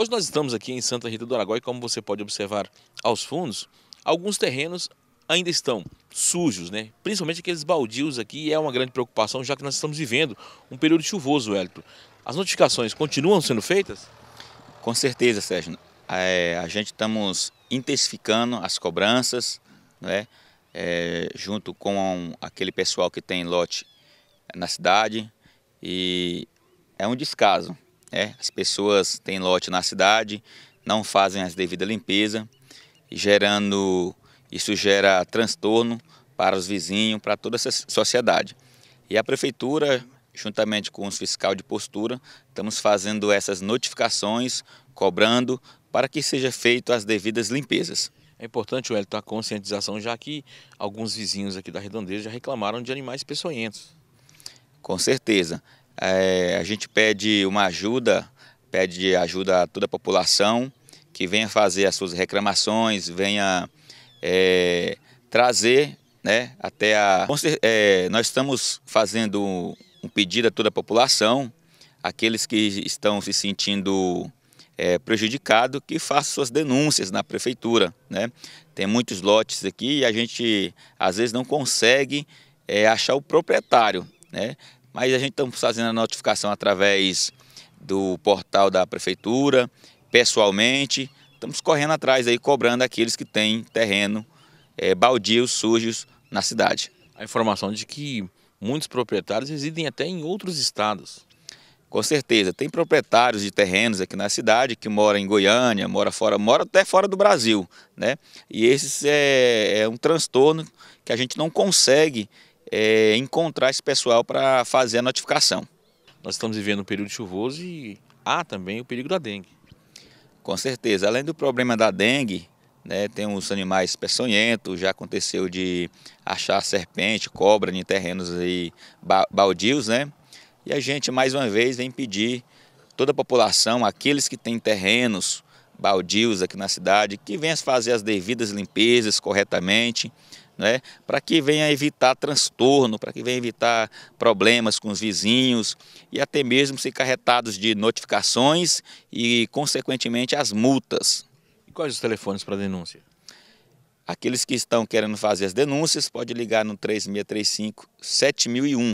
Hoje nós estamos aqui em Santa Rita do Araguaia, como você pode observar aos fundos, alguns terrenos ainda estão sujos, né? principalmente aqueles baldios aqui, é uma grande preocupação, já que nós estamos vivendo um período chuvoso, hélio. As notificações continuam sendo feitas? Com certeza, Sérgio. É, a gente estamos intensificando as cobranças, né? É, junto com aquele pessoal que tem lote na cidade, e é um descaso. É, as pessoas têm lote na cidade, não fazem as devidas limpeza, gerando isso gera transtorno para os vizinhos, para toda essa sociedade. E a prefeitura, juntamente com os fiscal de postura, estamos fazendo essas notificações, cobrando para que seja feito as devidas limpezas. É importante, Wellington, a conscientização, já que alguns vizinhos aqui da Redondeza já reclamaram de animais peçonhentos. Com certeza. É, a gente pede uma ajuda, pede ajuda a toda a população que venha fazer as suas reclamações, venha é, trazer né, até a. É, nós estamos fazendo um pedido a toda a população, aqueles que estão se sentindo é, prejudicados, que façam suas denúncias na prefeitura. Né? Tem muitos lotes aqui e a gente às vezes não consegue é, achar o proprietário. Né? mas a gente está fazendo a notificação através do portal da prefeitura, pessoalmente. Estamos correndo atrás aí, cobrando aqueles que têm terreno é, baldios, sujos na cidade. A informação de que muitos proprietários residem até em outros estados. Com certeza, tem proprietários de terrenos aqui na cidade que mora em Goiânia, mora fora, mora até fora do Brasil, né? E esse é, é um transtorno que a gente não consegue é, encontrar esse pessoal para fazer a notificação. Nós estamos vivendo um período chuvoso e há também o perigo da dengue. Com certeza. Além do problema da dengue, né, tem os animais peçonhentos, já aconteceu de achar serpente, cobra em terrenos aí baldios, né? E a gente, mais uma vez, vem pedir toda a população, aqueles que têm terrenos baldios aqui na cidade, que venham fazer as devidas limpezas corretamente, né, para que venha evitar transtorno, para que venha evitar problemas com os vizinhos e até mesmo ser carretados de notificações e, consequentemente, as multas. E quais os telefones para denúncia? Aqueles que estão querendo fazer as denúncias, pode ligar no 3635 7001.